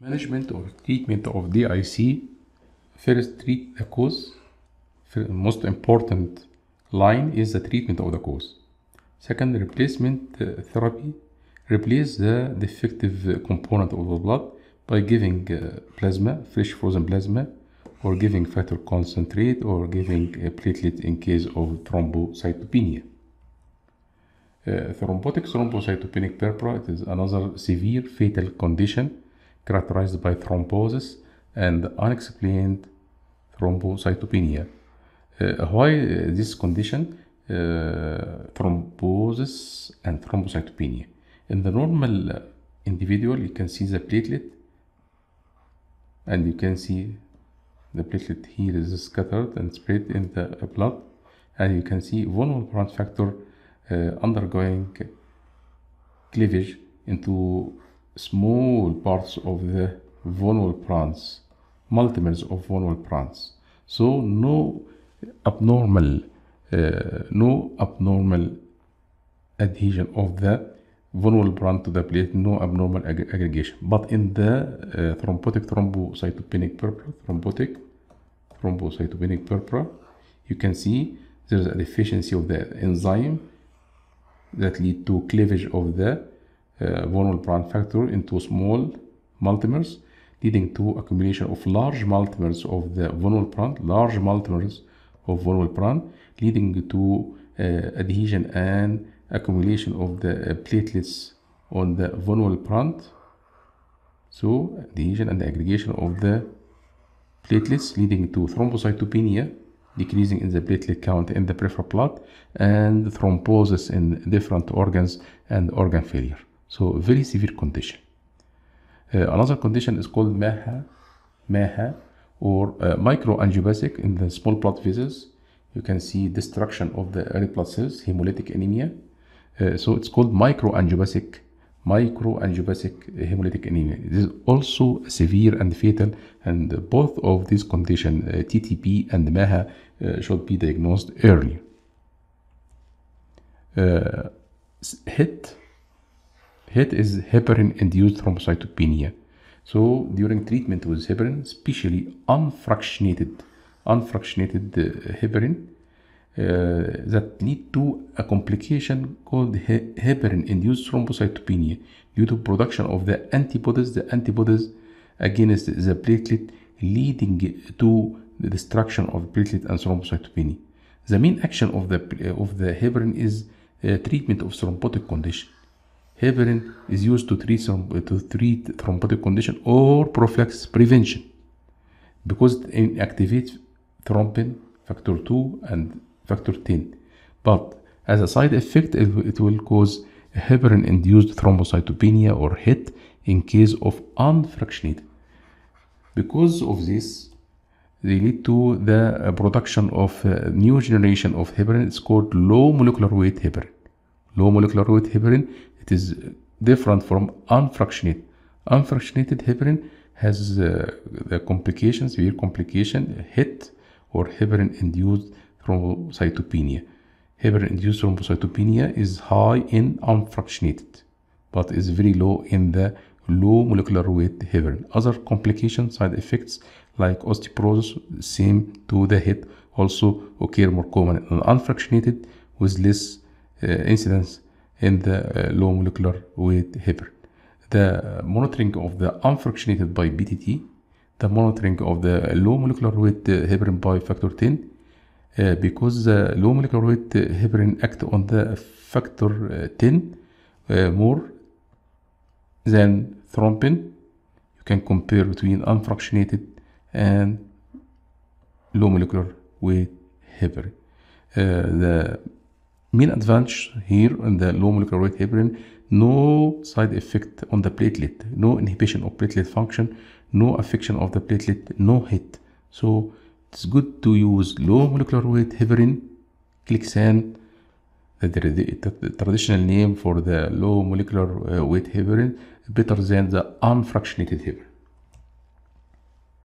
Management or treatment of DIC first treat the cause. First, most important line is the treatment of the cause. Second, replacement uh, therapy. Replace the defective component of the blood by giving uh, plasma, fresh frozen plasma, or giving fetal concentrate, or giving a platelet in case of thrombocytopenia. Uh, thrombotic thrombocytopenic purpura is another severe fatal condition characterized by thrombosis and unexplained thrombocytopenia. Uh, why uh, this condition? Uh, thrombosis and thrombocytopenia. In the normal uh, individual, you can see the platelet and you can see the platelet here is scattered and spread in the blood and you can see von Willebrand factor uh, undergoing cleavage into small parts of the vulnerable plants, multimers of vulnerable plants. So no abnormal, uh, no abnormal adhesion of the vulnerable plant to the plate, no abnormal ag aggregation. But in the uh, thrombotic thrombocytopenic purpura, thrombotic thrombocytopenic purpura, you can see there is a deficiency of the enzyme that lead to cleavage of the uh, vulnerable prime factor into small multimers leading to accumulation of large multimers of the vulnerable prime, large multimers of vulnerable prime leading to uh, adhesion and accumulation of the uh, platelets on the vulnerable prime so adhesion and aggregation of the platelets leading to thrombocytopenia decreasing in the platelet count in the peripheral blood and thrombosis in different organs and organ failure so very severe condition. Uh, another condition is called MAHA, MAHA or uh, microangiopathic in the small blood vessels. You can see destruction of the red blood cells, hemolytic anemia. Uh, so it's called microangiopathic, microangiopathic hemolytic anemia. It is also severe and fatal, and both of these conditions, uh, TTP and MAHA, uh, should be diagnosed early. HIT uh, HIT is heparin-induced thrombocytopenia. So during treatment with heparin, especially unfractionated, unfractionated uh, heparin, uh, that lead to a complication called heparin-induced thrombocytopenia due to production of the antibodies, the antibodies against the platelet leading to the destruction of platelet and thrombocytopenia. The main action of the, of the heparin is uh, treatment of thrombotic condition heparin is used to treat, some, to treat thrombotic condition or prophylaxis prevention because it inactivates thrombin factor 2 and factor 10 but as a side effect it, it will cause heparin induced thrombocytopenia or hit in case of unfractionated because of this they lead to the uh, production of new generation of heparin it's called low molecular weight heparin low molecular weight heparin it is different from unfractionated unfractionated heparin has uh, the complications severe complication hit or heparin induced thrombocytopenia heparin induced thrombocytopenia is high in unfractionated but is very low in the low molecular weight heparin other complication side effects like osteoporosis seem to the hit also occur more common in unfractionated with less uh, incidence in the uh, low molecular weight heparin. The monitoring of the unfractionated by BTT, the monitoring of the low molecular weight uh, heparin by factor 10, uh, because the low molecular weight uh, heparin act on the factor 10 uh, more than thrombin. You can compare between unfractionated and low molecular weight heparin. Uh, the Main advantage here in the low molecular weight heparin, no side effect on the platelet, no inhibition of platelet function, no affection of the platelet, no hit. So it's good to use low molecular weight heparin, Clixan, the, traditional name for the low molecular uh, weight heparin, better than the unfractionated heparin.